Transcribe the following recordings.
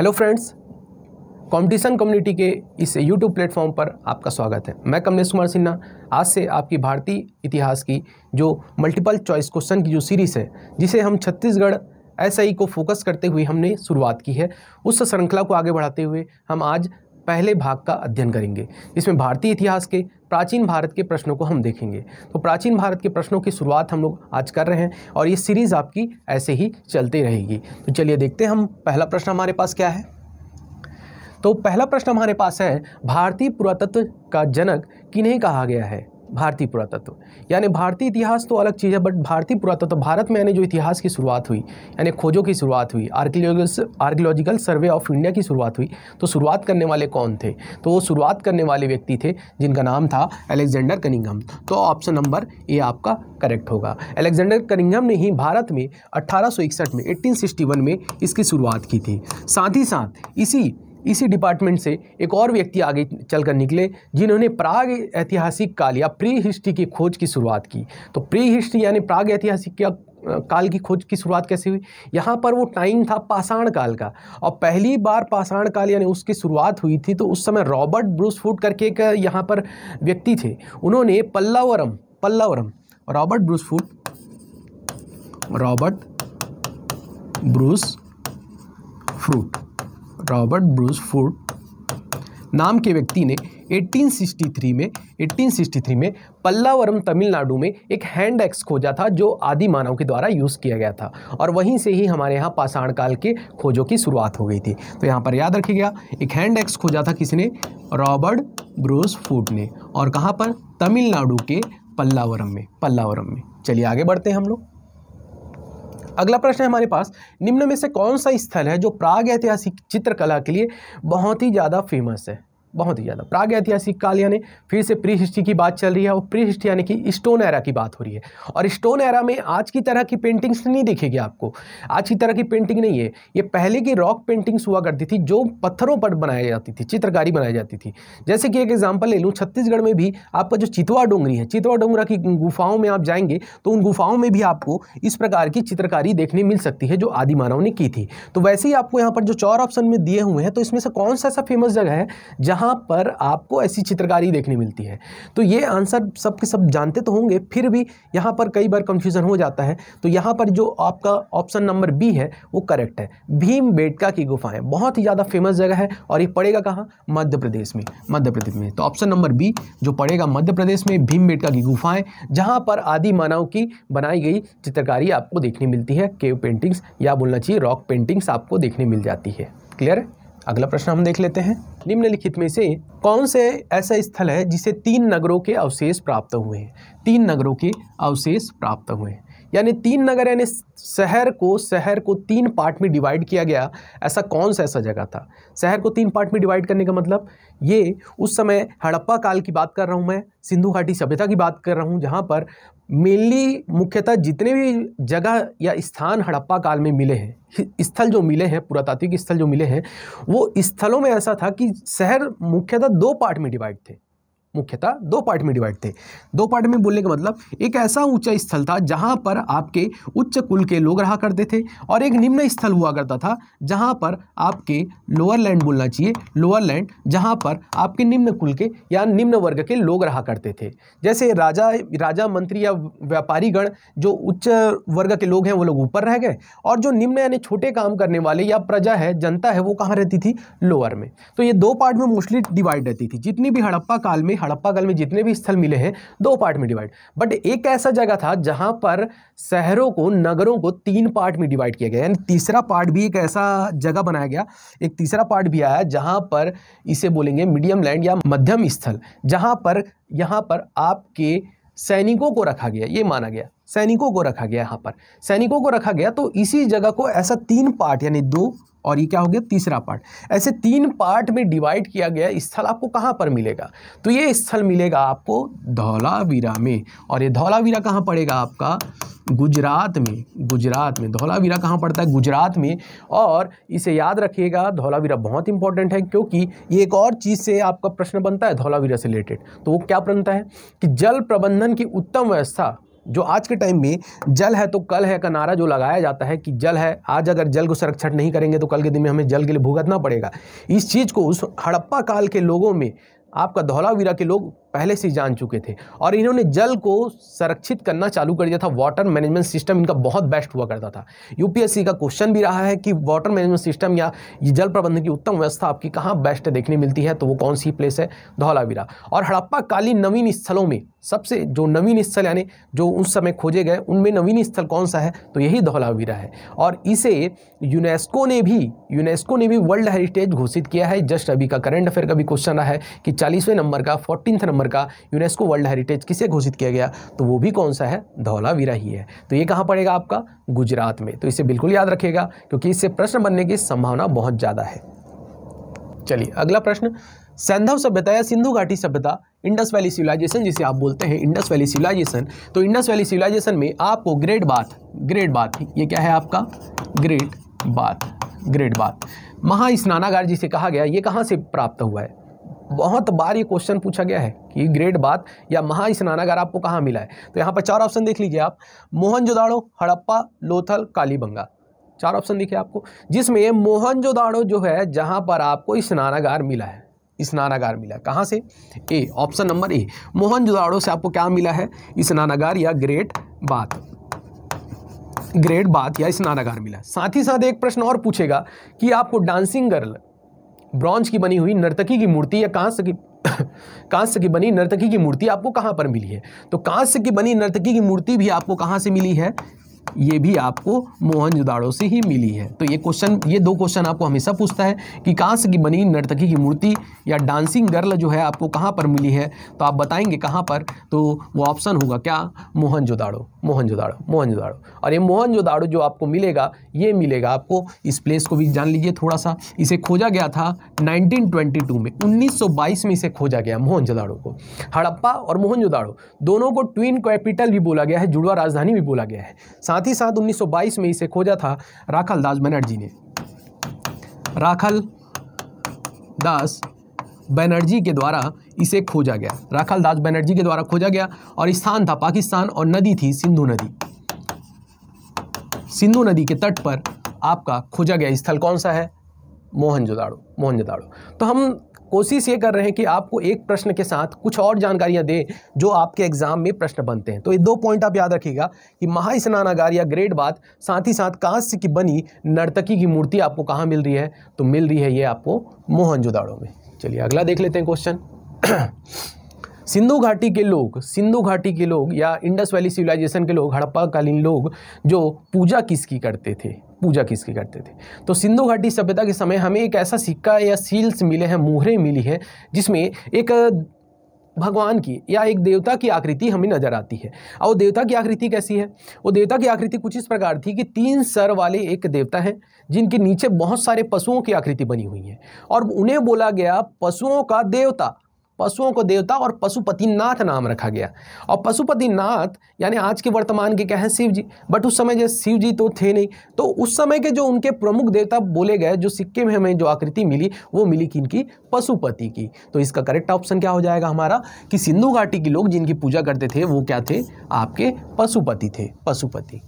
hello friends competition community के इस YouTube platform पर आपका स्वागत है मैं कमलेश कुमार सिन्हा आज से आपकी भारतीय इतिहास की जो मल्टीपल चॉइस क्वेश्चन की जो सीरीज़ है जिसे हम छत्तीसगढ़ एसआई e को फोकस करते हुए हमने शुरुआत की है उस श्रृंखला को आगे बढ़ाते हुए हम आज पहले भाग का अध्ययन करेंगे इसमें भारतीय इतिहास के प्राचीन भारत के प्रश्नों को हम देखेंगे तो प्राचीन भारत के प्रश्नों की शुरुआत हम लोग आज कर रहे हैं और ये सीरीज़ आपकी ऐसे ही चलती रहेगी तो चलिए देखते हैं हम पहला प्रश्न हमारे पास क्या है तो पहला प्रश्न हमारे पास है भारतीय पुरातत्व का जनक किन्हें कहा गया है भारतीय पुरातत्व यानी भारतीय इतिहास तो अलग चीज़ है बट भारतीय पुरातत्व तो भारत में यानी जो इतिहास की शुरुआत हुई यानी खोजों की शुरुआत हुई आर्कियोलॉजिकल सर्वे ऑफ इंडिया की शुरुआत हुई तो शुरुआत करने वाले कौन थे तो वो शुरुआत करने वाले व्यक्ति थे जिनका नाम था अलेक्जेंडर कनिंगम तो ऑप्शन नंबर ए आपका करेक्ट होगा अलेक्जेंडर कनिंगम ने ही भारत में अट्ठारह में एट्टीन में इसकी शुरुआत की थी साथ ही साथ इसी इसी डिपार्टमेंट से एक और व्यक्ति आगे चलकर निकले जिन्होंने प्राग ऐतिहासिक काल या प्री हिस्ट्री की खोज की शुरुआत की तो प्री हिस्ट्री यानी प्राग ऐतिहासिक या काल की खोज की शुरुआत कैसे हुई यहाँ पर वो टाइम था पाषाण काल का और पहली बार पाषाण काल यानी उसकी शुरुआत हुई थी तो उस समय रॉबर्ट ब्रूस करके एक यहाँ पर व्यक्ति थे उन्होंने Pallavaram Pallavaram Robert Bruce Foote Robert Bruce Foote Robert Bruce Foote नाम के व्यक्ति ने 1863 में 1863 में पल्लावरम तमिलनाडु में एक हैंड एक्स खोजा था जो आदि मानव के द्वारा यूज़ किया गया था और वहीं से ही हमारे यहाँ पाषाण काल के खोजों की शुरुआत हो गई थी तो यहाँ पर याद गया एक हैंड एक्स खोजा था किसने रॉबर्ट ब्रूस फूड ने और कहाँ पर तमिलनाडु के पल्लावरम में पल्लावरम में चलिए आगे बढ़ते हैं हम लोग अगला प्रश्न है हमारे पास निम्न में से कौन सा स्थल है जो प्राग ऐतिहासिक चित्रकला के लिए बहुत ही ज़्यादा फेमस है बहुत ही ज़्यादा प्राग ऐतिहासिक काल यानी फिर से प्री हिस्ट्री की बात चल रही है और प्री हिस्ट्री यानी कि स्टोन एरा की बात हो रही है और स्टोन एरा में आज की तरह की पेंटिंग्स नहीं दिखेगी आपको आज की तरह की पेंटिंग नहीं है ये पहले की रॉक पेंटिंग्स हुआ करती थी जो पत्थरों पर बनाई जाती थी चित्रकारी बनाई जाती थी जैसे कि एक एग्जाम्पल ले लूँ छत्तीसगढ़ में भी आपका जो चितवा डोंगरी है चितवा डोंगरा की गुफाओं में आप जाएंगे तो उन गुफाओं में भी आपको इस प्रकार की चित्रकारी देखने मिल सकती है जो आदि मानव ने की थी तो वैसे ही आपको यहाँ पर जो चार ऑप्शन में दिए हुए हैं तो इसमें से कौन सा ऐसा फेमस जगह है जहाँ यहाँ पर आपको ऐसी चित्रकारी देखने मिलती है तो ये आंसर सब के सब जानते तो होंगे फिर भी यहाँ पर कई बार कंफ्यूजन हो जाता है तो यहाँ पर जो आपका ऑप्शन नंबर बी है वो करेक्ट है भीम बेटका की गुफाएं बहुत ही ज़्यादा फेमस जगह है और ये पड़ेगा कहाँ मध्य प्रदेश में मध्य प्रदेश में तो ऑप्शन नंबर बी जो पड़ेगा मध्य प्रदेश में भीम बेटका की गुफाएँ जहाँ पर आदि मानव की बनाई गई चित्रकारी आपको देखने मिलती है केव पेंटिंग्स या बोलना चाहिए रॉक पेंटिंग्स आपको देखने मिल जाती है क्लियर है अगला प्रश्न हम देख लेते हैं निम्नलिखित में से कौन से ऐसा स्थल है जिसे तीन नगरों के अवशेष प्राप्त हुए हैं तीन नगरों के अवशेष प्राप्त हुए हैं यानी तीन नगर यानी शहर को शहर को तीन पार्ट में डिवाइड किया गया ऐसा कौन सा ऐसा जगह था शहर को तीन पार्ट में डिवाइड करने का मतलब ये उस समय हड़प्पा काल की बात कर रहा हूँ मैं सिंधु घाटी सभ्यता की बात कर रहा हूँ जहाँ पर मेनली मुख्यतः जितने भी जगह या स्थान हड़प्पा काल में मिले हैं स्थल जो मिले हैं पुरातात्विक स्थल जो मिले हैं वो स्थलों में ऐसा था कि शहर मुख्यतः दो पार्ट में डिवाइड थे मुख्यतः दो पार्ट में डिवाइड थे दो पार्ट में बोलने का मतलब एक ऐसा ऊंचा स्थल था जहां पर आपके उच्च कुल के लोग रहा करते थे और एक निम्न स्थल हुआ करता था जहां पर आपके लोअर लैंड बोलना चाहिए लोअर लैंड जहां पर आपके निम्न कुल के या निम्न वर्ग के लोग रहा करते थे जैसे राजा राजा मंत्री या व्यापारीगण जो उच्च वर्ग के लोग हैं वो लोग ऊपर रह गए और जो निम्न यानी छोटे काम करने वाले या प्रजा है जनता है वो कहाँ रहती थी लोअर में तो ये दो पार्ट में मोस्टली डिवाइड रहती थी जितनी भी हड़प्पा काल में हड़प्पा काल में जितने भी स्थल मिले हैं दो पार्ट में डिवाइड बट एक ऐसा जगह था जहां पर शहरों को नगरों को तीन पार्ट में डिवाइड किया गया यानी तीसरा पार्ट भी एक ऐसा जगह बनाया गया एक तीसरा पार्ट भी आया जहां पर इसे बोलेंगे मीडियम लैंड या मध्यम स्थल जहां पर यहां पर आपके सैनिकों को रखा गया ये माना गया सैनिकों को रखा गया यहाँ पर सैनिकों को रखा गया तो इसी जगह को ऐसा तीन पार्ट यानी दो और ये क्या हो गया तीसरा पार्ट ऐसे तीन पार्ट में डिवाइड किया गया स्थल आपको कहाँ पर मिलेगा तो ये स्थल मिलेगा आपको धौलावीरा में और ये धौलावीरा कहाँ पड़ेगा आपका गुजरात में गुजरात में धौलावीरा कहाँ पड़ता है गुजरात में और इसे याद रखिएगा धौलावीरा बहुत इंपॉर्टेंट है क्योंकि ये एक और चीज़ से आपका प्रश्न बनता है धौलावीरा से रिलेटेड तो वो क्या बनता है कि जल प्रबंधन की उत्तम व्यवस्था जो आज के टाइम में जल है तो कल है का नारा जो लगाया जाता है कि जल है आज अगर जल को संरक्षण नहीं करेंगे तो कल के दिन में हमें जल के लिए भुगतना पड़ेगा इस चीज़ को उस हड़प्पा काल के लोगों में आपका धौलावीरा के लोग पहले से जान चुके थे और इन्होंने जल को संरक्षित करना चालू कर दिया था वाटर मैनेजमेंट सिस्टम इनका बहुत बेस्ट हुआ करता था यूपीएससी का क्वेश्चन भी रहा है कि वाटर मैनेजमेंट सिस्टम या जल प्रबंधन की उत्तम व्यवस्था आपकी कहाँ बेस्ट देखने मिलती है तो वो कौन सी प्लेस है धौलावीरा और हड़प्पा काली नवीन स्थलों में सबसे जो नवीन स्थल यानी जो उस समय खोजे गए उनमें नवीन स्थल कौन सा है तो यही धौलावीरा है और इसे यूनेस्को ने भी यूनेस्को ने भी वर्ल्ड हेरिटेज घोषित किया है जस्ट अभी का करंट अफेयर का भी क्वेश्चन रहा है कि चालीसवें नंबर का फोर्टीन नंबर नंबर का यूनेस्को वर्ल्ड हेरिटेज किसे घोषित किया गया तो वो भी कौन सा है धौलावीरा ही है तो ये कहाँ पड़ेगा आपका गुजरात में तो इसे बिल्कुल याद रखेगा क्योंकि इससे प्रश्न बनने की संभावना बहुत ज़्यादा है चलिए अगला प्रश्न सैंधव सभ्यता या सिंधु घाटी सभ्यता इंडस वैली सिविलाइजेशन जिसे आप बोलते हैं इंडस वैली सिविलाइजेशन तो इंडस वैली सिविलाइजेशन में आपको ग्रेट बाथ ग्रेट बाथ ये क्या है आपका ग्रेट बाथ ग्रेट बाथ महा स्नानागार जिसे कहा गया ये कहाँ से प्राप्त हुआ है बहुत बार ये क्वेश्चन पूछा गया है कि ग्रेट बात या महा स्नानागार आपको कहाँ मिला है तो यहाँ पर चार ऑप्शन देख लीजिए आप मोहनजोदाड़ो हड़प्पा लोथल कालीबंगा चार ऑप्शन देखिए आपको जिसमें मोहनजोदाड़ो जो है जहाँ पर आपको स्नानागार मिला है स्नानागार मिला है कहाँ से A option number A Mohenjodaro से आपको क्या मिला है स्नानागार या ग्रेट बात ग्रेट बात या स्नानागार मिला साथ ही साथ एक प्रश्न और पूछेगा कि आपको डांसिंग गर्ल ब्रॉन्ज की बनी हुई नर्तकी की मूर्ति या कांस्य की कांस्य की बनी नर्तकी की मूर्ति आपको कहाँ पर मिली है तो कांस्य की बनी नर्तकी की मूर्ति भी आपको कहाँ से मिली है ये भी आपको मोहनजोदाड़ो से ही मिली है तो ये क्वेश्चन ये दो क्वेश्चन आपको हमेशा पूछता है कि कांस की बनी नर्तकी की मूर्ति या डांसिंग गर्ल जो है आपको कहाँ पर मिली है तो आप बताएंगे कहाँ पर तो वो ऑप्शन होगा क्या मोहनजोदाड़ो मोहनजोदाड़ो मोहनजोदाड़ो और ये मोहनजोदाड़ो जो आपको मिलेगा ये मिलेगा आपको इस प्लेस को भी जान लीजिए थोड़ा सा इसे खोजा गया था नाइनटीन में उन्नीस में इसे खोजा गया मोहनजोदाड़ो को हड़प्पा और मोहनजोदाड़ो दोनों को ट्विन कैपिटल भी बोला गया है जुड़वा राजधानी भी बोला गया है साथ ही साथ 1922 में इसे खोजा था राखल दास बनर्जी ने राखल दास बनर्जी के द्वारा इसे खोजा गया राखल दास बनर्जी के द्वारा खोजा गया और स्थान था पाकिस्तान और नदी थी सिंधु नदी सिंधु नदी के तट पर आपका खोजा गया स्थल कौन सा है मोहनजोदाड़ो मोहनजोदाड़ो तो हम कोशिश ये कर रहे हैं कि आपको एक प्रश्न के साथ कुछ और जानकारियाँ दें जो आपके एग्जाम में प्रश्न बनते हैं तो ये दो पॉइंट आप याद रखिएगा कि महास्नानागार या ग्रेट बात साथ ही साथ कांस्य की बनी नर्तकी की मूर्ति आपको कहाँ मिल रही है तो मिल रही है ये आपको मोहनजोदाड़ो में चलिए अगला देख लेते हैं क्वेश्चन सिंधु घाटी के लोग सिंधु घाटी के लोग या इंडस वैली सिविलाइजेशन के लोग हड़प्पा कालीन लोग जो पूजा किसकी करते थे पूजा किसकी करते थे तो सिंधु घाटी सभ्यता के समय हमें एक ऐसा सिक्का या सील्स मिले हैं मुहरें मिली है जिसमें एक भगवान की या एक देवता की आकृति हमें नजर आती है और देवता की आकृति कैसी है वो देवता की आकृति कुछ इस प्रकार थी कि तीन सर वाले एक देवता हैं जिनके नीचे बहुत सारे पशुओं की आकृति बनी हुई है और उन्हें बोला गया पशुओं का देवता पशुओं को देवता और पशुपतिनाथ नाम रखा गया और पशुपतिनाथ यानी आज के वर्तमान के क्या है शिव जी बट उस समय जैसे शिव जी तो थे नहीं तो उस समय के जो उनके प्रमुख देवता बोले गए जो सिक्के में हमें जो आकृति मिली वो मिली कि इनकी पशुपति की तो इसका करेक्ट ऑप्शन क्या हो जाएगा हमारा कि सिंधु घाटी के लोग जिनकी पूजा करते थे वो क्या थे आपके पशुपति थे पशुपति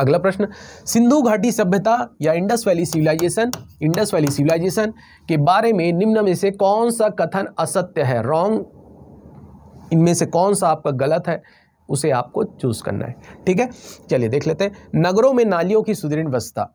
अगला प्रश्न सिंधु घाटी सभ्यता या Indus Valley civilisation Indus Valley civilisation के बारे में निम्न में से कौन सा कथन असत्य है रॉन्ग इनमें से कौन सा आपका गलत है उसे आपको चूज करना है ठीक है चलिए देख लेते हैं नगरों में नालियों की सुदृढ़ व्यवस्था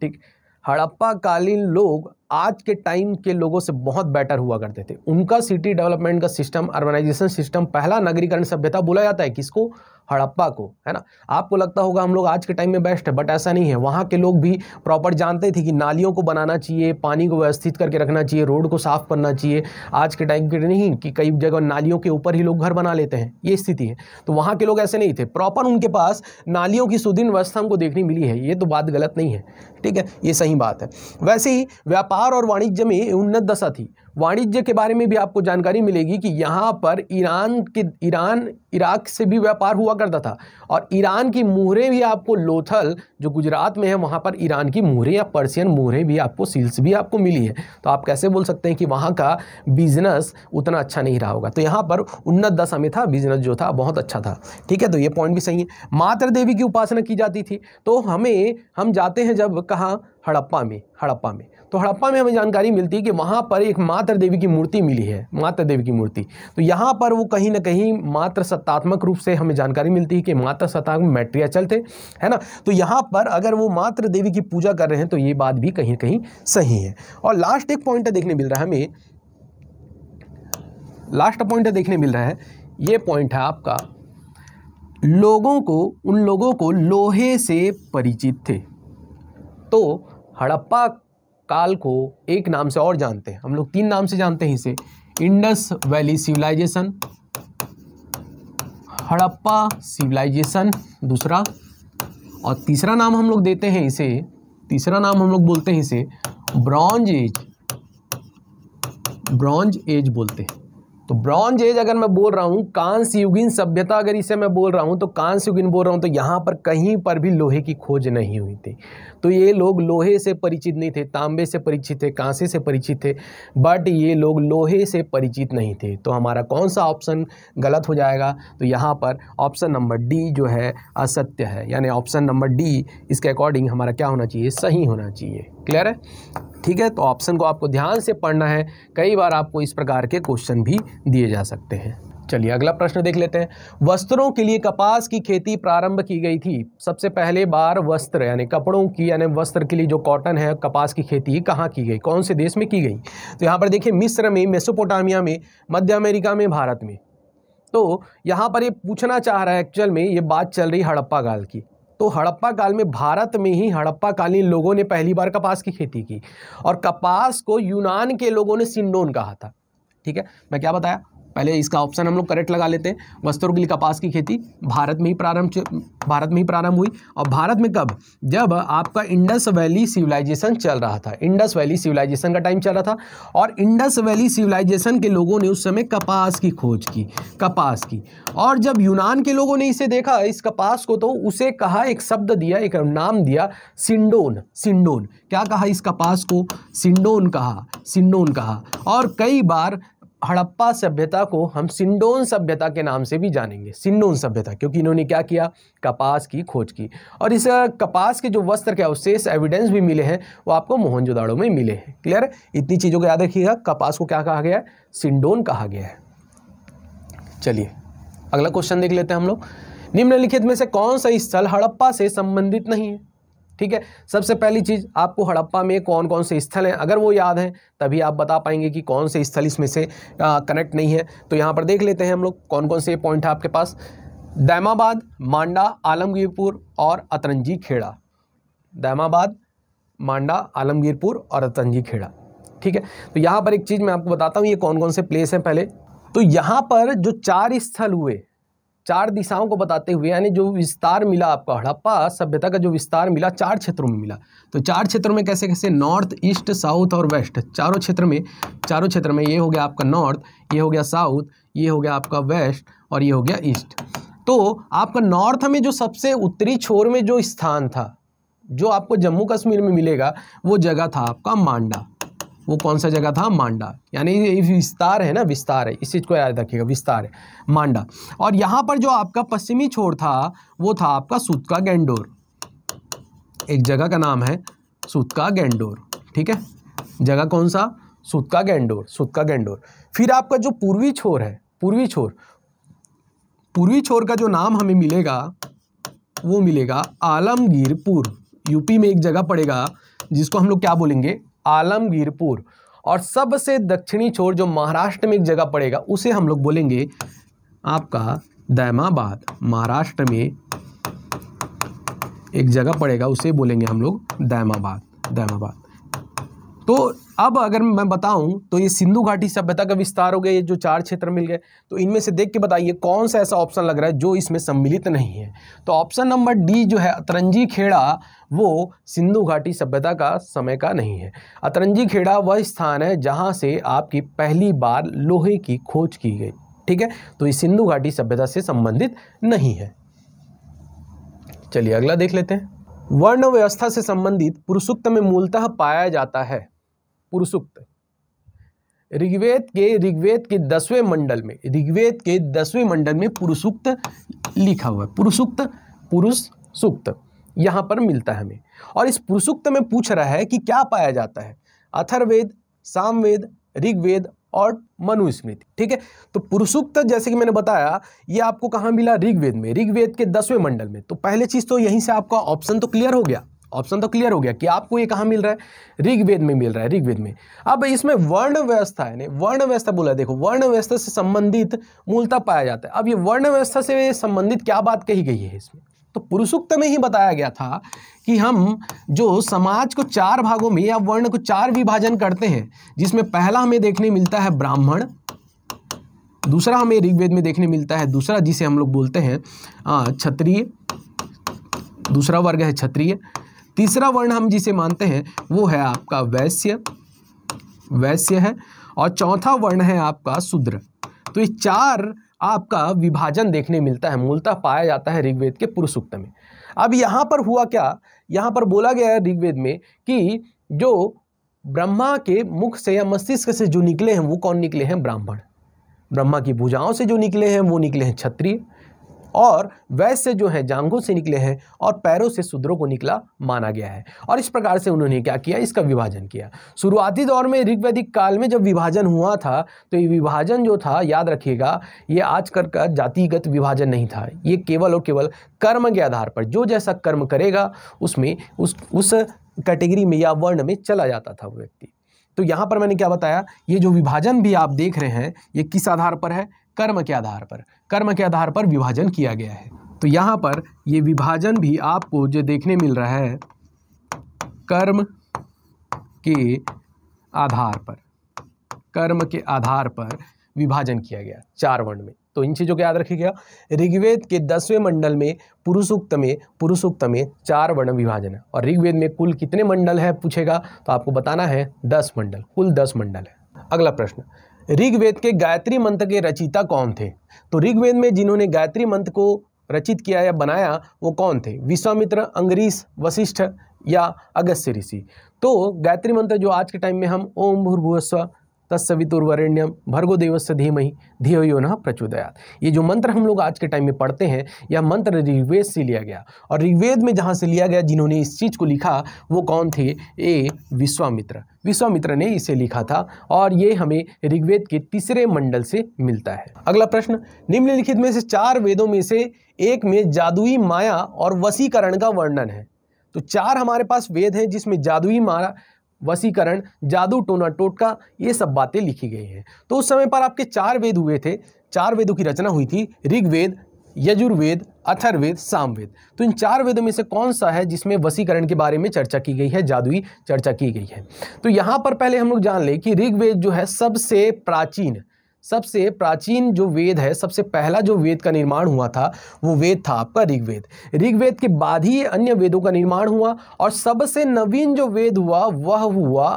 ठीक हड़प्पा कालीन लोग आज के टाइम के लोगों से बहुत बेटर हुआ करते थे उनका सिटी डेवलपमेंट का सिस्टम अर्बनाइजेशन सिस्टम पहला नगरीकरण सभ्यता बोला जाता है किसको हड़प्पा को है ना आपको लगता होगा हम लोग आज के टाइम में बेस्ट है बट ऐसा नहीं है वहाँ के लोग भी प्रॉपर जानते थे कि नालियों को बनाना चाहिए पानी को व्यवस्थित करके रखना चाहिए रोड को साफ करना चाहिए आज के टाइम के नहीं कि कई जगह नालियों के ऊपर ही लोग घर बना लेते हैं ये स्थिति है तो वहाँ के लोग ऐसे नहीं थे प्रॉपर उनके पास नालियों की सुदीन व्यवस्था हमको देखने मिली है ये तो बात गलत नहीं है ठीक है ये सही बात है वैसे ही व्यापार और वाणिज्य में उन्नत दशा थी वाणिज्य के बारे में भी आपको जानकारी मिलेगी कि यहाँ पर ईरान के ईरान इराक से भी व्यापार हुआ करता था और ईरान की मुहरें भी आपको लोथल जो गुजरात में है वहाँ पर ईरान की मुहरें या पर्सियन मुहरें भी आपको सील्स भी आपको मिली है तो आप कैसे बोल सकते हैं कि वहाँ का बिजनेस उतना अच्छा नहीं रहा होगा तो यहाँ पर उन्नत दशा में था बिजनेस जो था बहुत अच्छा था ठीक है तो ये पॉइंट भी सही है मातृ देवी की उपासना की जाती थी तो हमें हम जाते हैं जब कहाँ हड़प्पा में हड़प्पा में तो हड़प्पा में हमें जानकारी मिलती है कि वहाँ पर एक मातृ देवी की मूर्ति मिली है मातृ देवी की मूर्ति तो यहाँ पर वो कहीं ना कहीं मात्र सत्तात्मक रूप से हमें जानकारी मिलती है कि मातृ सत्तात्मक मैट्रिया चलते है ना तो यहाँ पर अगर वो मातृ देवी की पूजा कर रहे हैं तो ये बात भी कहीं ना कहीं सही है और लास्ट एक पॉइंट देखने मिल रहा है हमें लास्ट पॉइंट देखने मिल रहा है ये पॉइंट है आपका लोगों को उन लोगों को लोहे से परिचित थे तो हड़प्पा काल को एक नाम से और जानते हैं हम लोग तीन नाम से जानते हैं इसे Indus Valley civilisation Harappa civilisation दूसरा और तीसरा नाम हम लोग देते हैं इसे तीसरा नाम हम लोग बोलते हैं इसे ब्रॉन्ज एज ब्रॉन्ज एज बोलते हैं तो ब्रॉन्ज एज अगर मैं बोल रहा हूँ कांस सभ्यता अगर इसे मैं बोल रहा हूँ तो कांस बोल रहा हूँ तो यहाँ पर कहीं पर भी लोहे की खोज नहीं हुई थी तो ये लोग लोहे से परिचित नहीं थे तांबे से परिचित थे कांसे से परिचित थे बट ये लोग लोहे से परिचित नहीं थे तो हमारा कौन सा ऑप्शन गलत हो जाएगा तो यहाँ पर ऑप्शन नंबर डी जो है असत्य है यानी ऑप्शन नंबर डी इसके अकॉर्डिंग हमारा क्या होना चाहिए सही होना चाहिए क्लियर है ठीक है तो ऑप्शन को आपको ध्यान से पढ़ना है कई बार आपको इस प्रकार के क्वेश्चन भी दिए जा सकते हैं चलिए अगला प्रश्न देख लेते हैं वस्त्रों के लिए कपास की खेती प्रारंभ की गई थी सबसे पहले बार वस्त्र यानी कपड़ों की यानी वस्त्र के लिए जो कॉटन है कपास की खेती कहाँ की गई कौन से देश में की गई तो यहाँ पर देखिए मिस्र में मेसोपोटामिया में मध्य अमेरिका में भारत में तो यहाँ पर ये पूछना चाह रहा है एक्चुअल में ये बात चल रही हड़प्पा काल की तो हड़प्पा काल में भारत में ही हड़प्पा कालीन लोगों ने पहली बार कपास की खेती की और कपास को यूनान के लोगों ने सिंडोन कहा था ठीक है मैं क्या बताया पहले इसका ऑप्शन हम लोग करेक्ट लगा लेते हैं लिए कपास की खेती भारत में ही प्रारंभ भारत में ही प्रारंभ हुई और भारत में कब जब आपका इंडस वैली सिविलाइजेशन चल रहा था इंडस वैली सिविलाइजेशन का टाइम चल रहा था और इंडस वैली सिविलाइजेशन के लोगों ने उस समय कपास की खोज की कपास की और जब यूनान के लोगों ने इसे देखा इस कपास को तो उसे कहा एक शब्द दिया एक नाम दिया सिंडोन सिंडोन क्या कहा इस कपास को सिंडोन कहा सिंडोन कहा और कई बार हड़प्पा सभ्यता को हम सिंडोन सभ्यता के नाम से भी जानेंगे सिंडोन सभ्यता क्योंकि इन्होंने क्या किया कपास की खोज की और इस कपास के जो वस्त्र के अवशेष एविडेंस भी मिले हैं वो आपको मोहनजोदाड़ो में मिले हैं क्लियर इतनी चीज़ों को याद रखिएगा कपास को क्या कहा गया है सिंडोन कहा गया है चलिए अगला क्वेश्चन देख लेते हैं हम लोग निम्नलिखित में से कौन सा स्थल हड़प्पा से संबंधित नहीं है ठीक है सबसे पहली चीज़ आपको हड़प्पा में कौन कौन से स्थल हैं अगर वो याद हैं तभी आप बता पाएंगे कि कौन से स्थल इसमें से कनेक्ट नहीं है तो यहाँ पर देख लेते हैं हम लोग कौन कौन से पॉइंट है आपके पास दैमाबाद मांडा आलमगीरपुर और अतरंजी खेड़ा दैमाबाद मांडा आलमगीरपुर और अतरंजी खेड़ा ठीक है तो यहाँ पर एक चीज़ मैं आपको बताता हूँ ये कौन कौन से प्लेस हैं पहले तो यहाँ पर जो चार स्थल हुए चार दिशाओं को बताते हुए यानी जो विस्तार मिला आपका हड़प्पा सभ्यता का जो विस्तार मिला चार क्षेत्रों में मिला तो चार क्षेत्रों में कैसे कैसे नॉर्थ ईस्ट साउथ और वेस्ट चारों क्षेत्र में चारों क्षेत्र में ये हो गया आपका नॉर्थ ये हो गया साउथ ये हो गया आपका वेस्ट और ये हो गया ईस्ट तो आपका नॉर्थ में जो सबसे उत्तरी छोर में जो स्थान था जो आपको जम्मू कश्मीर में मिलेगा वो जगह था आपका मांडा वो कौन सा जगह था मांडा यानी ये विस्तार है ना विस्तार है इस चीज़ को याद रखिएगा विस्तार है मांडा और यहाँ पर जो आपका पश्चिमी छोर था वो था आपका सुतका गेंडोर एक जगह का नाम है सुतका गेंडोर ठीक है जगह कौन सा सुतका गेंडोर सुतका गेंडोर फिर आपका जो पूर्वी छोर है पूर्वी छोर पूर्वी छोर का जो नाम हमें मिलेगा वो मिलेगा आलमगीरपुर यूपी में एक जगह पड़ेगा जिसको हम लोग क्या बोलेंगे आलमगीरपुर और सबसे दक्षिणी छोर जो महाराष्ट्र में एक जगह पड़ेगा उसे हम लोग बोलेंगे आपका दैमाबाद महाराष्ट्र में एक जगह पड़ेगा उसे बोलेंगे हम लोग दैमाबाद दैमाबाद तो अब अगर मैं बताऊं तो ये सिंधु घाटी सभ्यता का विस्तार हो गया ये जो चार क्षेत्र मिल गए तो इनमें से देख के बताइए कौन सा ऐसा ऑप्शन लग रहा है जो इसमें सम्मिलित नहीं है तो ऑप्शन नंबर डी जो है अतरंजी खेड़ा वो सिंधु घाटी सभ्यता का समय का नहीं है अतरंजी खेड़ा वह स्थान है जहाँ से आपकी पहली बार लोहे की खोज की गई ठीक है तो ये सिंधु घाटी सभ्यता से संबंधित नहीं है चलिए अगला देख लेते हैं वर्ण व्यवस्था से संबंधित पुरुषोत्तम में मूलतः पाया जाता है पुरुषुक्त ऋग्वेद के ऋग्वेद के दसवें मंडल में ऋग्वेद के दसवें मंडल में पुरुषुक्त लिखा हुआ है पुरुषुक्त पुरुष सुक्त यहाँ पर मिलता है हमें और इस पुरुषुक्त में पूछ रहा है कि क्या पाया जाता है अथर्वेद सामवेद ऋग्वेद और मनुस्मृति ठीक है तो पुरुषुक्त जैसे कि मैंने बताया ये आपको कहाँ मिला ऋग्वेद में ऋग्वेद के दसवें मंडल में तो पहले चीज़ तो यहीं से आपका ऑप्शन तो क्लियर हो गया ऑप्शन तो क्लियर हो गया कि आपको ये कहाँ मिल रहा है ऋग्वेद में मिल रहा है ऋग्वेद में अब इसमें वर्ण व्यवस्था है वर्ण व्यवस्था बोला देखो वर्ण व्यवस्था से संबंधित मूलता पाया जाता है अब ये वर्ण व्यवस्था से संबंधित क्या बात कही गई है इसमें तो पुरुषोक्त में ही बताया गया था कि हम जो समाज को चार भागों में या वर्ण को चार विभाजन करते हैं जिसमें पहला हमें देखने मिलता है ब्राह्मण दूसरा हमें ऋग्वेद में देखने मिलता है दूसरा जिसे हम लोग बोलते हैं क्षत्रिय दूसरा वर्ग है क्षत्रिय तीसरा वर्ण हम जिसे मानते हैं वो है आपका वैश्य वैश्य है और चौथा वर्ण है आपका शूद्र तो ये चार आपका विभाजन देखने मिलता है मूलतः पाया जाता है ऋग्वेद के पुरुष सूक्त में अब यहाँ पर हुआ क्या यहाँ पर बोला गया है ऋग्वेद में कि जो ब्रह्मा के मुख से या मस्तिष्क से जो निकले हैं वो कौन निकले हैं ब्राह्मण ब्रह्मा की भुजाओं से जो निकले हैं वो निकले हैं क्षत्रिय और वैश्य जो है जांघों से निकले हैं और पैरों से शूद्रों को निकला माना गया है और इस प्रकार से उन्होंने क्या किया इसका विभाजन किया शुरुआती दौर में ऋग्वैदिक काल में जब विभाजन हुआ था तो ये विभाजन जो था याद रखिएगा ये आज कर का जातिगत विभाजन नहीं था ये केवल और केवल कर्म के आधार पर जो जैसा कर्म करेगा उसमें उस उस कैटेगरी में या वर्ण में चला जाता था वो व्यक्ति तो यहाँ पर मैंने क्या बताया ये जो विभाजन भी आप देख रहे हैं ये किस आधार पर है कर्म के आधार पर कर्म के आधार पर विभाजन किया गया है तो यहाँ पर ये विभाजन भी आपको जो देखने मिल रहा है कर्म के आधार पर कर्म के आधार पर विभाजन किया गया चार वर्ण में तो इन चीज़ों को याद रखिएगा ऋग्वेद के दसवें मंडल में पुरुषोक्त में पुरुषोक्त में चार वर्ण विभाजन है और ऋग्वेद में कुल कितने मंडल है पूछेगा तो आपको बताना है दस मंडल कुल दस मंडल है अगला प्रश्न ऋग्वेद के गायत्री मंत्र के रचिता कौन थे तो ऋग्वेद में जिन्होंने गायत्री मंत्र को रचित किया या बनाया वो कौन थे विश्वामित्र अंग्रीस वशिष्ठ या अगस्त्य ऋषि तो गायत्री मंत्र जो आज के टाइम में हम ओम भूर्भुवस्व तत्सवितुर्वरेण्यम भर्गो देवस्य धीमहि धियो यो न प्रचोदयात ये जो मंत्र हम लोग आज के टाइम में पढ़ते हैं यह मंत्र ऋग्वेद से लिया गया और ऋग्वेद में जहाँ से लिया गया जिन्होंने इस चीज़ को लिखा वो कौन थे ए विश्वामित्र विश्वामित्र ने इसे लिखा था और ये हमें ऋग्वेद के तीसरे मंडल से मिलता है अगला प्रश्न निम्नलिखित में से चार वेदों में से एक में जादुई माया और वसीकरण का वर्णन है तो चार हमारे पास वेद हैं जिसमें जादुई माया वसीकरण जादू टोना टोटका ये सब बातें लिखी गई हैं तो उस समय पर आपके चार वेद हुए थे चार वेदों की रचना हुई थी ऋग्वेद यजुर्वेद अथर्वेद सामवेद तो इन चार वेदों में से कौन सा है जिसमें वसीकरण के बारे में चर्चा की गई है जादुई चर्चा की गई है तो यहाँ पर पहले हम लोग जान लें कि ऋग्वेद जो है सबसे प्राचीन सबसे प्राचीन जो वेद है सबसे पहला जो वेद का निर्माण हुआ था वो वेद था आपका ऋग्वेद ऋग्वेद के बाद ही अन्य वेदों का निर्माण हुआ और सबसे नवीन जो वेद हुआ वह हुआ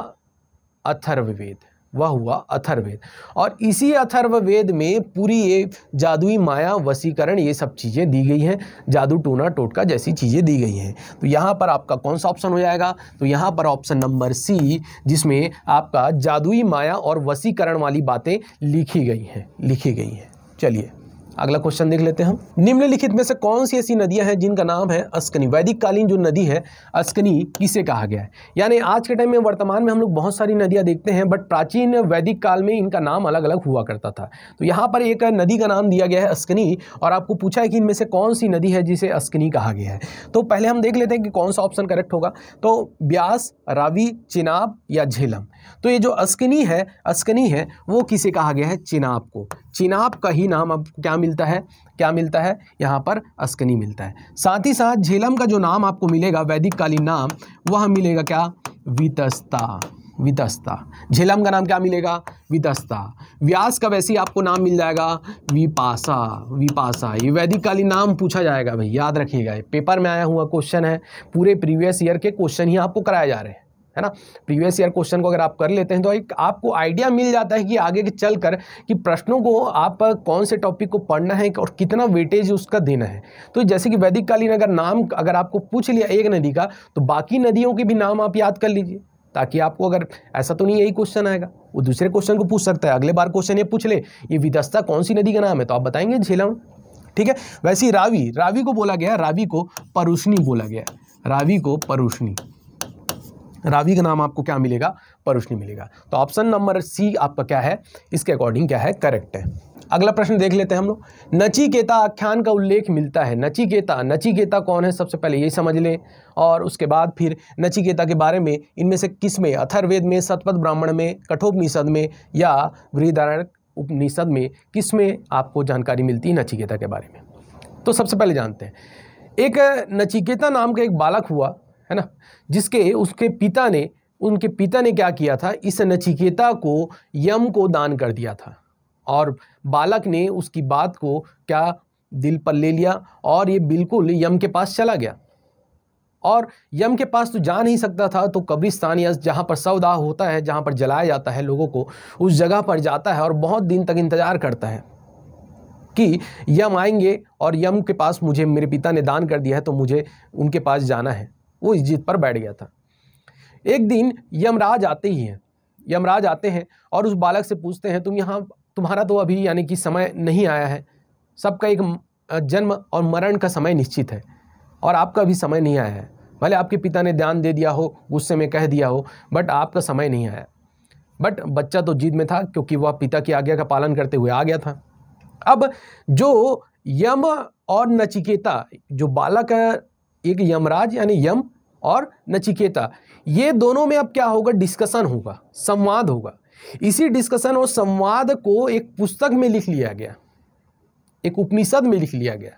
अथर्ववेद वह हुआ अथर्ववेद और इसी अथर्ववेद में पूरी ये जादुई माया वसीकरण ये सब चीज़ें दी गई हैं जादू टोना टोटका जैसी चीज़ें दी गई हैं तो यहाँ पर आपका कौन सा ऑप्शन हो जाएगा तो यहाँ पर ऑप्शन नंबर सी जिसमें आपका जादुई माया और वसीकरण वाली बातें लिखी गई हैं लिखी गई हैं चलिए अगला क्वेश्चन देख लेते हैं हम निम्नलिखित में से कौन सी ऐसी नदियां हैं जिनका नाम है अस्कनी वैदिक कालीन जो नदी है अस्कनी किसे कहा गया है यानी आज के टाइम में वर्तमान में हम लोग बहुत सारी नदियां देखते हैं बट प्राचीन वैदिक काल में इनका नाम अलग अलग हुआ करता था तो यहाँ पर एक नदी का नाम दिया गया है अस्कनी और आपको पूछा है कि इनमें से कौन सी नदी है जिसे अस्कनी कहा गया है तो पहले हम देख लेते हैं कि कौन सा ऑप्शन करेक्ट होगा तो ब्यास रावी चिनाब या झेलम तो ये जो अस्कनी है अस्कनी है वो किसे कहा गया है चिनाब को चिनाब का ही नाम अब क्या मिलता है क्या मिलता है यहाँ पर अस्कनी मिलता है साथ ही साथ झेलम का जो नाम आपको मिलेगा वैदिक कालीन नाम वह मिलेगा क्या वितस्ता वितस्ता झेलम का नाम क्या मिलेगा वितस्ता व्यास का वैसे ही आपको नाम मिल जाएगा विपासा विपासा ये वैदिक कालीन नाम पूछा जाएगा भाई याद रखिएगा पेपर में आया हुआ क्वेश्चन है पूरे प्रीवियस ईयर के क्वेश्चन ही आपको कराए जा रहे हैं है ना प्रीवियस ईयर क्वेश्चन को अगर आप कर लेते हैं तो एक आपको आइडिया मिल जाता है कि आगे के चल कर कि प्रश्नों को आप कौन से टॉपिक को पढ़ना है और कितना वेटेज उसका देना है तो जैसे कि वैदिक कालीन अगर नाम अगर आपको पूछ लिया एक नदी का तो बाकी नदियों के भी नाम आप याद कर लीजिए ताकि आपको अगर ऐसा तो नहीं यही क्वेश्चन आएगा वो दूसरे क्वेश्चन को पूछ सकता है अगले बार क्वेश्चन ये पूछ ले ये विदस्ता कौन सी नदी का नाम है तो आप बताएंगे झेलम ठीक है वैसे रावी रावी को बोला गया रावी को परुष्णी बोला गया रावी को परुष्णी रावी का नाम आपको क्या मिलेगा परुष्णी मिलेगा तो ऑप्शन नंबर सी आपका क्या है इसके अकॉर्डिंग क्या है करेक्ट है अगला प्रश्न देख लेते हैं हम लोग नचिकेता आख्यान का उल्लेख मिलता है नचिकेता नचिकेता कौन है सबसे पहले यही समझ लें और उसके बाद फिर नचिकेता के बारे में इनमें से किस में अथर्वेद में सतपथ ब्राह्मण में कठोपनिषद में या वृदारण उपनिषद में किस में आपको जानकारी मिलती है नचिकेता के बारे में तो सबसे पहले जानते हैं एक नचिकेता नाम का एक बालक हुआ है ना जिसके उसके पिता ने उनके पिता ने क्या किया था इस नचिकेता को यम को दान कर दिया था और बालक ने उसकी बात को क्या दिल पर ले लिया और ये बिल्कुल यम के पास चला गया और यम के पास तो जा नहीं सकता था तो कब्रिस्तान या जहाँ पर सवदाह होता है जहाँ पर जलाया जाता है लोगों को उस जगह पर जाता है और बहुत दिन तक इंतज़ार करता है कि यम आएंगे और यम के पास मुझे मेरे पिता ने दान कर दिया है तो मुझे उनके पास जाना है वो इस जीत पर बैठ गया था एक दिन यमराज आते ही हैं यमराज आते हैं और उस बालक से पूछते हैं तुम यहाँ तुम्हारा तो अभी यानी कि समय नहीं आया है सबका एक जन्म और मरण का समय निश्चित है और आपका भी समय नहीं आया है भले आपके पिता ने ध्यान दे दिया हो गुस्से में कह दिया हो बट आपका समय नहीं आया बट बच्चा तो जीत में था क्योंकि वह पिता की आज्ञा का पालन करते हुए आ गया था अब जो यम और नचिकेता जो बालक एक यमराज यानी यम और नचिकेता ये दोनों में अब क्या होगा डिस्कशन होगा संवाद होगा इसी डिस्कशन और संवाद को एक पुस्तक में लिख लिया गया एक उपनिषद में लिख लिया गया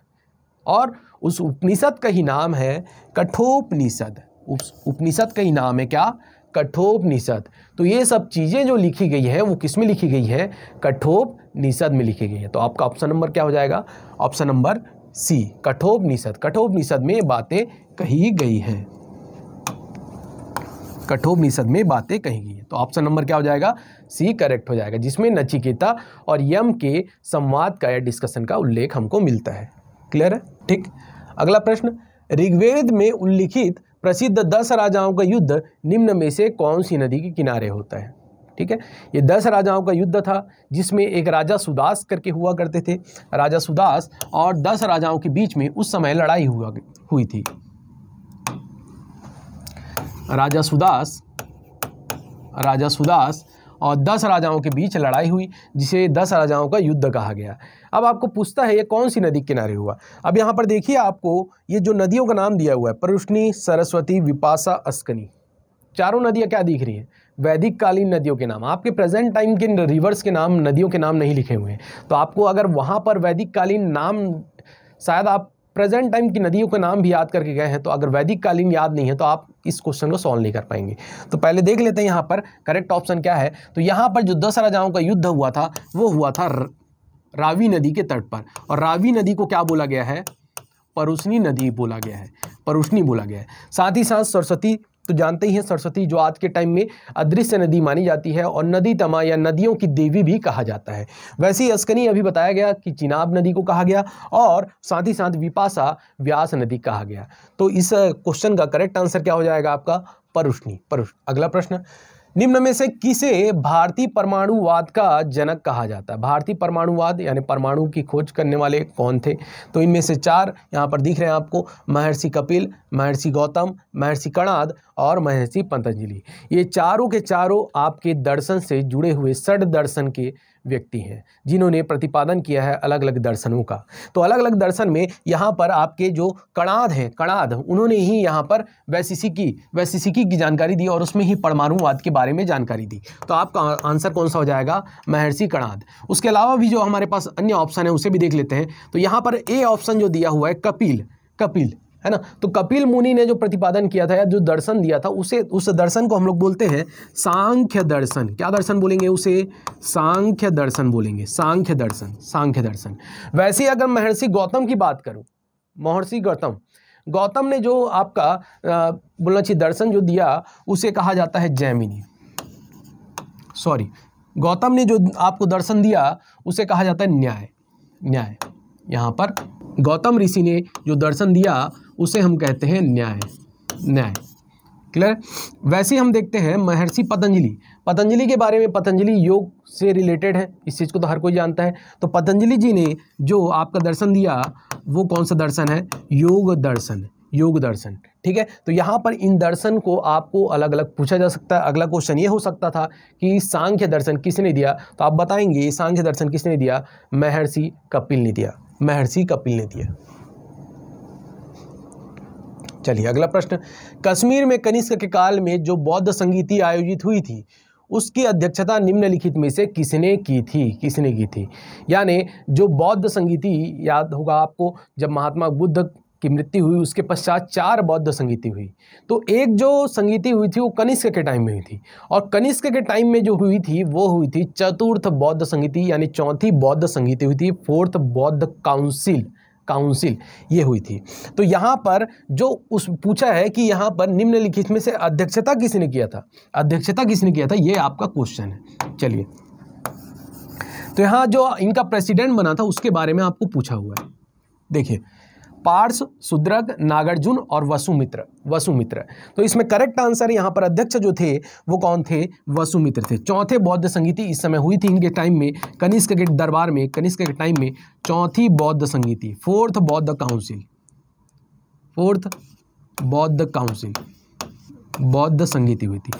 और उस उपनिषद का ही नाम है कठोपनिषद उपनिषद का ही नाम है क्या कठोपनिषद तो ये सब चीज़ें जो लिखी गई है वो किस में लिखी गई है कठोपनिषद में लिखी गई है तो आपका ऑप्शन नंबर क्या हो जाएगा option number C Kathopanishad Kathopanishad में बातें कही गई हैं कठोपनिषद में बातें कही गई हैं तो ऑप्शन नंबर क्या हो जाएगा सी करेक्ट हो जाएगा जिसमें नचिकेता और यम के संवाद का या डिस्कशन का उल्लेख हमको मिलता है क्लियर है ठीक अगला प्रश्न ऋग्वेद में उल्लिखित प्रसिद्ध दस राजाओं का युद्ध निम्न में से कौन सी नदी के किनारे होता है ठीक है ये दस राजाओं का युद्ध था जिसमें एक राजा सुदास करके हुआ करते थे राजा सुदास और दस राजाओं के बीच में उस समय लड़ाई हुआ हुई थी राजा सुदास राजा सुदास और दस राजाओं के बीच लड़ाई हुई जिसे दस राजाओं का युद्ध कहा गया अब आपको पूछता है ये कौन सी नदी किनारे हुआ अब यहाँ पर देखिए आपको ये जो नदियों का नाम दिया हुआ है परुष्णी सरस्वती विपासा अस्कनी चारों नदियाँ क्या दिख रही हैं वैदिक कालीन नदियों के नाम आपके प्रेजेंट टाइम के रिवर्स के नाम नदियों के नाम नहीं लिखे हुए हैं तो आपको अगर वहाँ पर वैदिक कालीन नाम शायद आप प्रेजेंट टाइम की नदियों के नाम भी याद करके गए हैं तो अगर वैदिक कालीन याद नहीं है तो आप इस क्वेश्चन को सॉल्व नहीं कर पाएंगे तो पहले देख लेते हैं यहाँ पर करेक्ट ऑप्शन क्या है तो यहाँ पर जो दस राजाओं का युद्ध हुआ था वो हुआ था रावी नदी के तट पर और रावी नदी को क्या बोला गया है परुष्णी नदी बोला गया है परुष्णी बोला गया है साथ ही साथ सरस्वती तो जानते ही हैं सरस्वती जो आज के टाइम में अदृश्य नदी मानी जाती है और नदी तमा या नदियों की देवी भी कहा जाता है वैसे ही अस्कनी अभी बताया गया कि चिनाब नदी को कहा गया और साथ ही साथ विपासा व्यास नदी कहा गया तो इस क्वेश्चन का करेक्ट आंसर क्या हो जाएगा आपका परुष्णी परुष अगला प्रश्न निम्न में से किसे भारतीय परमाणुवाद का जनक कहा जाता है भारतीय परमाणुवाद यानी परमाणु की खोज करने वाले कौन थे तो इनमें से चार यहाँ पर दिख रहे हैं आपको महर्षि कपिल महर्षि गौतम महर्षि कणाद और महर्षि पतंजलि ये चारों के चारों आपके दर्शन से जुड़े हुए सड दर्शन के व्यक्ति हैं जिन्होंने प्रतिपादन किया है अलग अलग दर्शनों का तो अलग अलग दर्शन में यहाँ पर आपके जो कणाद हैं कणाद उन्होंने ही यहाँ पर वैशिशिकी वैशिषिकी की जानकारी दी और उसमें ही परमाणुवाद के बारे में जानकारी दी तो आपका आंसर कौन सा हो जाएगा महर्षि कणाद उसके अलावा भी जो हमारे पास अन्य ऑप्शन है उसे भी देख लेते हैं तो यहाँ पर ए ऑप्शन जो दिया हुआ है कपिल कपिल है ना तो कपिल मुनि ने जो प्रतिपादन किया था या जो दर्शन दिया था उसे उस दर्शन को हम लोग बोलते हैं सांख्य दर्शन क्या दर्शन बोलेंगे उसे सांख्य दर्शन बोलेंगे सांख्य दर्शन सांख्य दर्शन वैसे अगर महर्षि गौतम की बात करूं महर्षि गौतम गौतम ने जो आपका बोलना चाहिए दर्शन जो दिया उसे कहा जाता है जैमिनी सॉरी गौतम ने जो आपको दर्शन दिया उसे कहा जाता है न्याय न्याय यहां पर गौतम ऋषि ने जो दर्शन दिया उसे हम कहते हैं न्याय न्याय क्लियर वैसे हम देखते हैं महर्षि पतंजलि पतंजलि के बारे में पतंजलि योग से रिलेटेड है इस चीज़ को तो हर कोई जानता है तो पतंजलि जी ने जो आपका दर्शन दिया वो कौन सा दर्शन है योग दर्शन योग दर्शन ठीक है तो यहाँ पर इन दर्शन को आपको अलग अलग पूछा जा सकता है अगला क्वेश्चन ये हो सकता था कि सांख्य दर्शन किसने दिया तो आप बताएंगे सांख्य दर्शन किसने दिया महर्षि कपिल ने दिया महर्षि कपिल ने दिया चलिए अगला प्रश्न कश्मीर में कनिष्क के काल में जो बौद्ध संगीति आयोजित हुई थी उसकी अध्यक्षता निम्नलिखित में से किसने की थी किसने की थी यानी जो बौद्ध संगीति याद होगा आपको जब महात्मा बुद्ध की मृत्यु हुई उसके पश्चात चार बौद्ध संगीति हुई तो एक जो संगीति हुई थी वो कनिष्क के टाइम में हुई थी और कनिष्क के टाइम में जो हुई थी वो हुई थी चतुर्थ बौद्ध संगीति यानी चौथी बौद्ध संगीति हुई थी फोर्थ बौद्ध काउंसिल काउंसिल ये हुई थी तो यहाँ पर जो उस पूछा है कि यहाँ पर निम्नलिखित में से अध्यक्षता किसने किया था अध्यक्षता किसने किया था ये आपका क्वेश्चन है चलिए तो यहाँ जो इनका प्रेसिडेंट बना था उसके बारे में आपको पूछा हुआ है देखिए पार्स सुद्रग नागार्जुन और वसुमित्र वसुमित्र तो इसमें करेक्ट आंसर यहाँ पर अध्यक्ष जो थे वो कौन थे वसुमित्र थे चौथे बौद्ध संगीति इस समय हुई थी इनके टाइम में कनिष्क के दरबार में कनिष्क के टाइम में चौथी बौद्ध संगीति फोर्थ बौद्ध काउंसिल फोर्थ बौद्ध काउंसिल बौद्ध संगीति हुई थी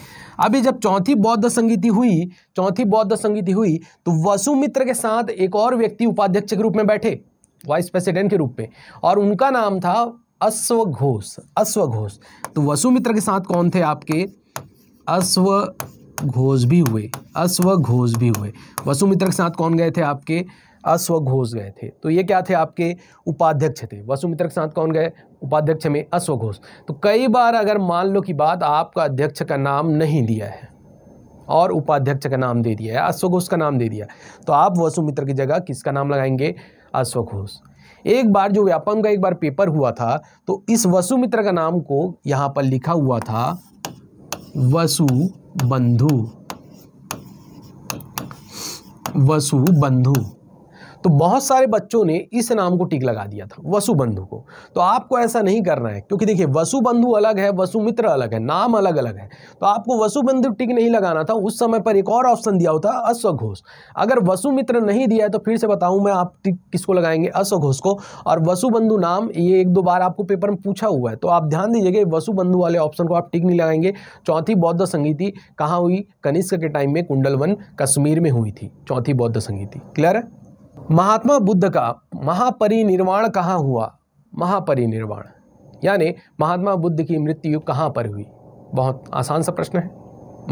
अभी जब चौथी बौद्ध संगीति हुई चौथी बौद्ध संगीति हुई तो वसुमित्र के साथ एक और व्यक्ति उपाध्यक्ष के रूप में बैठे वाइस प्रेसिडेंट के रूप में और उनका नाम था अश्व घोष अश्व घोष तो वसुमित्र के साथ कौन थे आपके अश्व घोष भी हुए अश्व घोष भी हुए वसुमित्र के साथ कौन गए थे आपके अश्व घोष गए थे तो ये क्या थे आपके उपाध्यक्ष थे वसुमित्र के साथ कौन गए उपाध्यक्ष में अश्व घोष तो कई बार अगर मान लो कि बात आपका अध्यक्ष का नाम नहीं दिया है और उपाध्यक्ष का नाम दे दिया है अश्वघोष का नाम दे दिया तो आप वसुमित्र की जगह किसका नाम लगाएंगे अश्वघोष घोष एक बार जो व्यापम का एक बार पेपर हुआ था तो इस वसुमित्र का नाम को यहां पर लिखा हुआ था वसु बंधु वसु बंधु तो बहुत सारे बच्चों ने इस नाम को टिक लगा दिया था वसुबंधु को तो आपको ऐसा नहीं करना है क्योंकि देखिए वसुबंधु अलग है वसुमित्र अलग है नाम अलग अलग है तो आपको वसुबंधु टिक नहीं लगाना था उस समय पर एक और ऑप्शन दिया होता अश्वघोष अगर वसुमित्र नहीं दिया है तो फिर से बताऊं मैं आप टिक किसको लगाएंगे अश्वघोष को और वसुबंधु नाम ये एक दो बार आपको पेपर में पूछा हुआ है तो आप ध्यान दीजिएगा वसुबंधु वाले ऑप्शन को आप टिक नहीं लगाएंगे चौथी बौद्ध संगीति कहाँ हुई कनिष्क के टाइम में कुंडल वन कश्मीर में हुई थी चौथी बौद्ध संगीति क्लियर है महात्मा बुद्ध का महापरिनिर्वाण कहाँ हुआ महापरिनिर्वाण यानी महात्मा बुद्ध की मृत्यु कहाँ पर हुई बहुत आसान सा प्रश्न है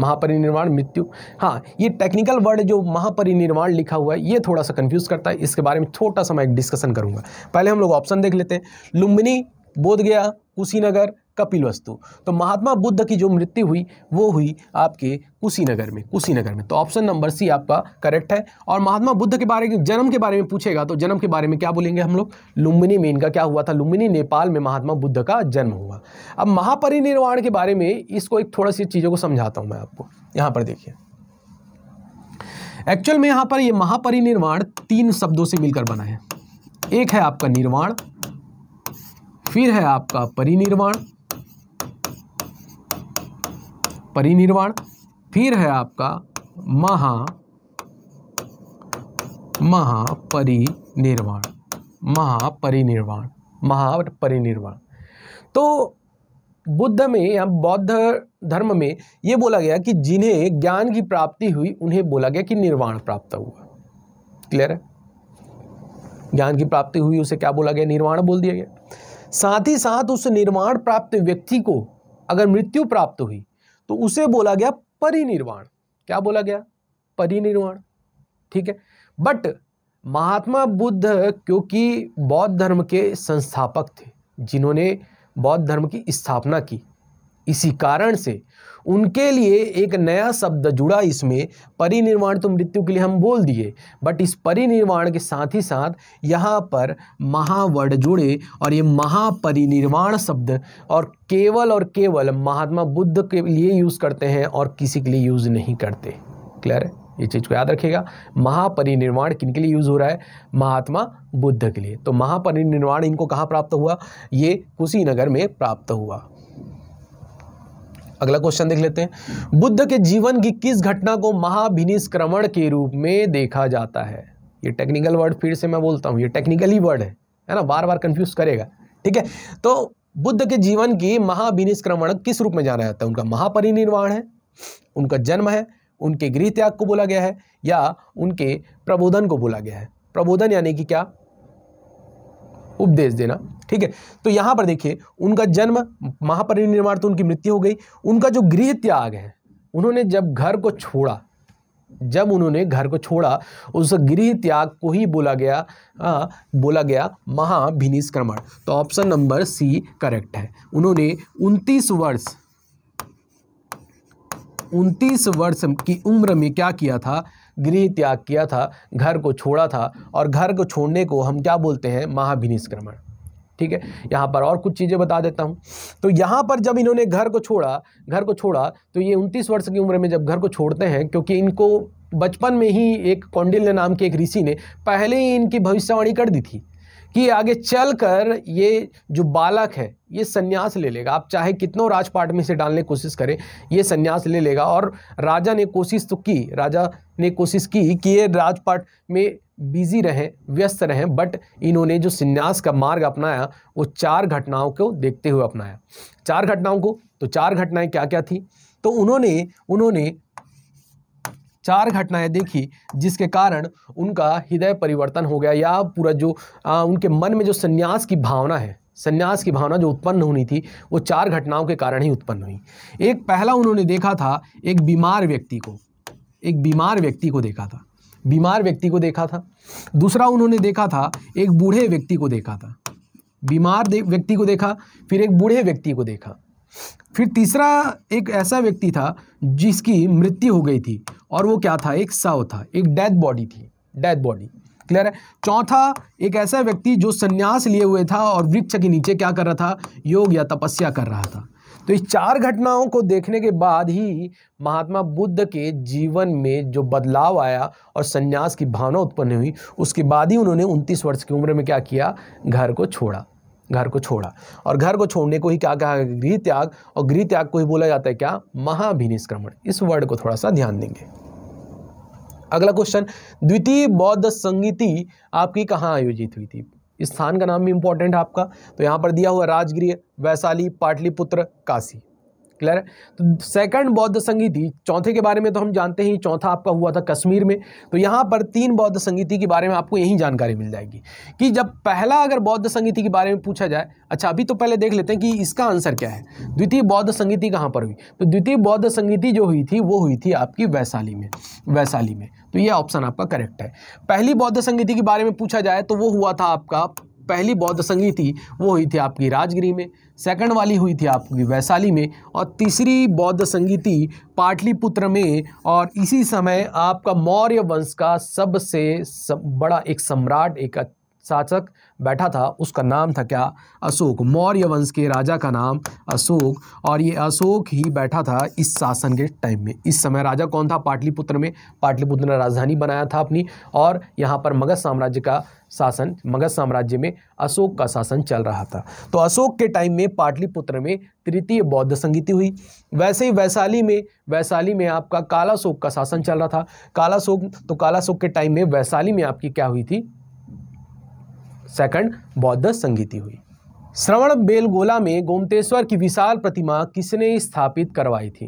महापरिनिर्वाण मृत्यु हाँ ये टेक्निकल वर्ड जो महापरिनिर्वाण लिखा हुआ है ये थोड़ा सा कंफ्यूज करता है इसके बारे में छोटा सा मैं एक डिस्कशन करूँगा पहले हम लोग ऑप्शन देख लेते हैं लुम्बिनी बोधगया कुशीनगर कपिलवस्तु तो महात्मा बुद्ध की जो मृत्यु हुई वो हुई आपके कुशीनगर में कुशीनगर में तो ऑप्शन नंबर सी आपका करेक्ट है और महात्मा बुद्ध के बारे में जन्म के बारे में पूछेगा तो जन्म के बारे में क्या बोलेंगे हम लोग लुम्बिनी में इनका क्या हुआ था लुम्बिनी नेपाल में महात्मा बुद्ध का जन्म हुआ अब महापरिनिर्वाण के बारे में इसको एक थोड़ा सी चीज़ों को समझाता हूँ मैं आपको यहाँ पर देखिए एक्चुअल में यहाँ पर ये महापरिनिर्वाण तीन शब्दों से मिलकर बना है एक है आपका निर्वाण फिर है आपका परिनिर्वाण परिनिर्वाण फिर है आपका महा महापरिनिर्वाण महापरिनिर्वाण महापरिनिर्वाण तो बुद्ध में या बौद्ध धर्म में ये बोला गया कि जिन्हें ज्ञान की प्राप्ति हुई उन्हें बोला गया कि निर्वाण प्राप्त हुआ क्लियर है ज्ञान की प्राप्ति हुई उसे क्या बोला गया निर्वाण बोल दिया गया साथ ही साथ उस निर्वाण प्राप्त व्यक्ति को अगर मृत्यु प्राप्त हुई तो उसे बोला गया परिनिर्वाण क्या बोला गया परिनिर्वाण ठीक है बट महात्मा बुद्ध क्योंकि बौद्ध धर्म के संस्थापक थे जिन्होंने बौद्ध धर्म की स्थापना की इसी कारण से उनके लिए एक नया शब्द जुड़ा इसमें परिनिर्वाण तो मृत्यु के लिए हम बोल दिए बट इस परिनिर्वाण के साथ ही साथ यहाँ पर महावर्ड जुड़े और ये महापरिनिर्वाण शब्द और केवल और केवल महात्मा बुद्ध के लिए यूज़ करते हैं और किसी के लिए यूज़ नहीं करते क्लियर है ये चीज़ को याद रखिएगा महापरिनिर्वाण किन के लिए यूज़ हो रहा है महात्मा बुद्ध के लिए तो महापरिनिर्वाण इनको कहाँ प्राप्त हुआ ये कुशीनगर में प्राप्त हुआ अगला क्वेश्चन देख लेते हैं बुद्ध के जीवन की किस घटना को महाभिनिष्क्रमण के रूप में देखा जाता है ये टेक्निकल वर्ड फिर से मैं बोलता हूँ ये टेक्निकली वर्ड है है ना बार बार कंफ्यूज करेगा ठीक है तो बुद्ध के जीवन की महाभिनिष्क्रमण किस रूप में जाना जाता है उनका महापरिनिर्वाण है उनका जन्म है उनके गृह त्याग को बोला गया है या उनके प्रबोधन को बोला गया है प्रबोधन यानी कि क्या उपदेश देना ठीक है तो यहां पर देखिए उनका जन्म महापरिनिर्वाण तो उनकी मृत्यु हो गई उनका जो गृह त्याग है उन्होंने जब घर को छोड़ा जब उन्होंने घर को छोड़ा उस गृह त्याग को ही बोला गया आ, बोला गया महाभिनिष्क्रमण तो ऑप्शन नंबर सी करेक्ट है उन्होंने 29 वर्ष 29 वर्ष की उम्र में क्या किया था गृह त्याग किया था घर को छोड़ा था और घर को छोड़ने को हम क्या बोलते हैं महाभिनिष्क्रमण ठीक है यहाँ पर और कुछ चीज़ें बता देता हूँ तो यहाँ पर जब इन्होंने घर को छोड़ा घर को छोड़ा तो ये उनतीस वर्ष की उम्र में जब घर को छोड़ते हैं क्योंकि इनको बचपन में ही एक कौंडिल्य नाम के एक ऋषि ने पहले ही इनकी भविष्यवाणी कर दी थी कि आगे चलकर ये जो बालक है ये सन्यास ले लेगा आप चाहे कितनों राजपाट में से डालने की कोशिश करें ये सन्यास ले लेगा और राजा ने कोशिश तो की राजा ने कोशिश की कि ये राजपाट में बिजी रहें व्यस्त रहें बट इन्होंने जो सन्यास का मार्ग अपनाया वो चार घटनाओं को देखते हुए अपनाया चार घटनाओं को तो चार घटनाएं क्या क्या थी तो उन्होंने उन्होंने चार घटनाएं देखी जिसके कारण उनका हृदय परिवर्तन हो गया या पूरा जो आ, उनके मन में जो संन्यास की भावना है संन्यास की भावना जो उत्पन्न होनी थी वो चार घटनाओं के कारण ही उत्पन्न हुई एक पहला उन्होंने देखा था एक बीमार व्यक्ति को एक बीमार व्यक्ति को देखा था बीमार व्यक्ति को देखा था दूसरा उन्होंने देखा था एक बूढ़े व्यक्ति को देखा था बीमार व्यक्ति को देखा फिर एक बूढ़े व्यक्ति को देखा फिर तीसरा एक ऐसा व्यक्ति था जिसकी मृत्यु हो गई थी और वो क्या था एक सव था एक डेथ बॉडी थी डेथ बॉडी क्लियर है चौथा एक ऐसा व्यक्ति जो संन्यास लिए हुए था और वृक्ष के नीचे क्या कर रहा था योग या तपस्या कर रहा था तो इस चार घटनाओं को देखने के बाद ही महात्मा बुद्ध के जीवन में जो बदलाव आया और संन्यास की भावना उत्पन्न हुई उसके बाद ही उन्होंने 29 वर्ष की उम्र में क्या किया घर को छोड़ा घर को छोड़ा और घर को छोड़ने को ही क्या कहा गृह त्याग और गृह त्याग को ही बोला जाता है क्या महाभिनिष्क्रमण इस वर्ड को थोड़ा सा ध्यान देंगे अगला क्वेश्चन द्वितीय बौद्ध संगीति आपकी कहाँ आयोजित हुई थी इस स्थान का नाम भी इंपॉर्टेंट है आपका तो यहाँ पर दिया हुआ राजगृह वैशाली पाटलिपुत्र काशी क्लियर है तो सेकंड बौद्ध संगीति चौथे के बारे में तो हम जानते ही चौथा आपका हुआ था कश्मीर में तो यहाँ पर तीन बौद्ध संगीति के बारे में आपको यही जानकारी मिल जाएगी कि जब पहला अगर बौद्ध संगीति के बारे में पूछा जाए अच्छा अभी तो पहले देख लेते हैं कि इसका आंसर क्या है द्वितीय बौद्ध संगीति कहाँ पर हुई तो द्वितीय बौद्ध संगीति जो हुई थी वो हुई थी आपकी वैशाली में वैशाली में तो ये ऑप्शन आपका करेक्ट है पहली बौद्ध संगीति के बारे में पूछा जाए तो वो हुआ था आपका पहली बौद्ध संगी थी वो हुई थी आपकी राजगिरी में सेकंड वाली हुई थी आपकी वैशाली में और तीसरी बौद्ध संगी थी पाटलिपुत्र में और इसी समय आपका मौर्य वंश का सबसे सब बड़ा एक सम्राट एक शासक बैठा था उसका नाम था क्या अशोक मौर्य वंश के राजा का नाम अशोक और ये अशोक ही बैठा था इस शासन के टाइम में इस समय राजा कौन था पाटलिपुत्र में पाटलिपुत्र ने राजधानी बनाया था अपनी और यहाँ पर मगध साम्राज्य का शासन मगध साम्राज्य में अशोक का शासन चल रहा था तो अशोक के टाइम में पाटलिपुत्र में तृतीय बौद्ध संगीति हुई वैसे ही वैशाली में वैशाली में आपका कालाशोक का शासन चल रहा था कालाशोक तो कालाशोक के टाइम में वैशाली में आपकी क्या हुई थी सेकंड बौद्ध संगीति हुई श्रवण बेलगोला में गोमतेश्वर की विशाल प्रतिमा किसने स्थापित करवाई थी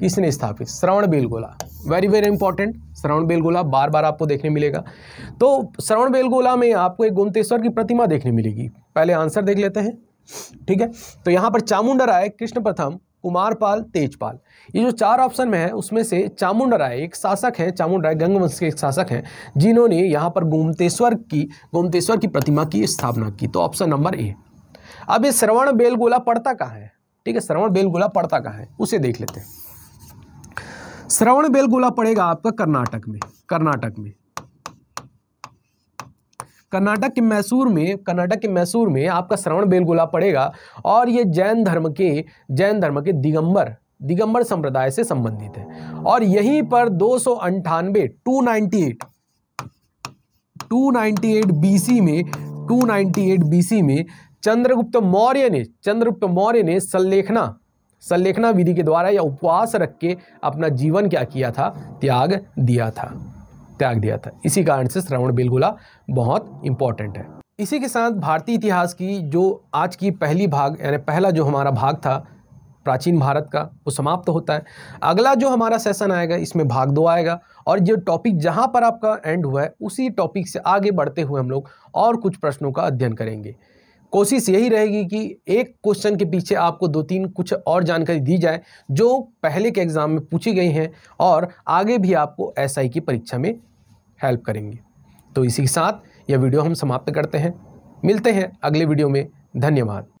किसने स्थापित Shravana Belagola very very important Shravana Belagola बार बार आपको देखने मिलेगा तो श्रवण बेलगोला में आपको एक गोमतेश्वर की प्रतिमा देखने मिलेगी पहले आंसर देख लेते हैं ठीक है तो यहाँ पर चामुंडा राय कृष्ण प्रथम कुमारपाल तेजपाल ये जो चार ऑप्शन में है उसमें से चामुंड राय एक शासक हैं चामुंड राय गंगवंश के एक शासक हैं जिन्होंने यहाँ पर गोमतेश्वर की गोमतेश्वर की प्रतिमा की स्थापना की तो ऑप्शन नंबर ए अब ये श्रवण बेलगोला पड़ता कहाँ है ठीक है श्रवण बेलगोला पड़ता कहाँ है उसे देख लेते हैं श्रवण बेलगोला पड़ेगा आपका कर्नाटक में कर्नाटक में कर्नाटक के मैसूर में कर्नाटक के मैसूर में आपका श्रवण बेलगोला पड़ेगा और ये जैन धर्म के जैन धर्म के दिगंबर दिगंबर संप्रदाय से संबंधित है और यहीं पर दो सौ अंठानवे two ninety eight two ninety eight B C में two ninety eight B C में चंद्रगुप्त मौर्य ने चंद्रगुप्त मौर्य ने संलेखना संलेखना विधि के द्वारा या उपवास रख के अपना जीवन क्या किया था त्याग दिया था त्याग दिया था इसी कारण से श्रवण बेलगोला बहुत इंपॉर्टेंट है इसी के साथ भारतीय इतिहास की जो आज की पहली भाग यानी पहला जो हमारा भाग था प्राचीन भारत का वो समाप्त होता है अगला जो हमारा सेशन आएगा इसमें भाग दो आएगा और जो टॉपिक जहाँ पर आपका एंड हुआ है उसी टॉपिक से आगे बढ़ते हुए हम लोग और कुछ प्रश्नों का अध्ययन करेंगे कोशिश यही रहेगी कि एक क्वेश्चन के पीछे आपको दो तीन कुछ और जानकारी दी जाए जो पहले के एग्ज़ाम में पूछी गई हैं और आगे भी आपको एसआई की परीक्षा में हेल्प करेंगे तो इसी के साथ यह वीडियो हम समाप्त करते हैं मिलते हैं अगले वीडियो में धन्यवाद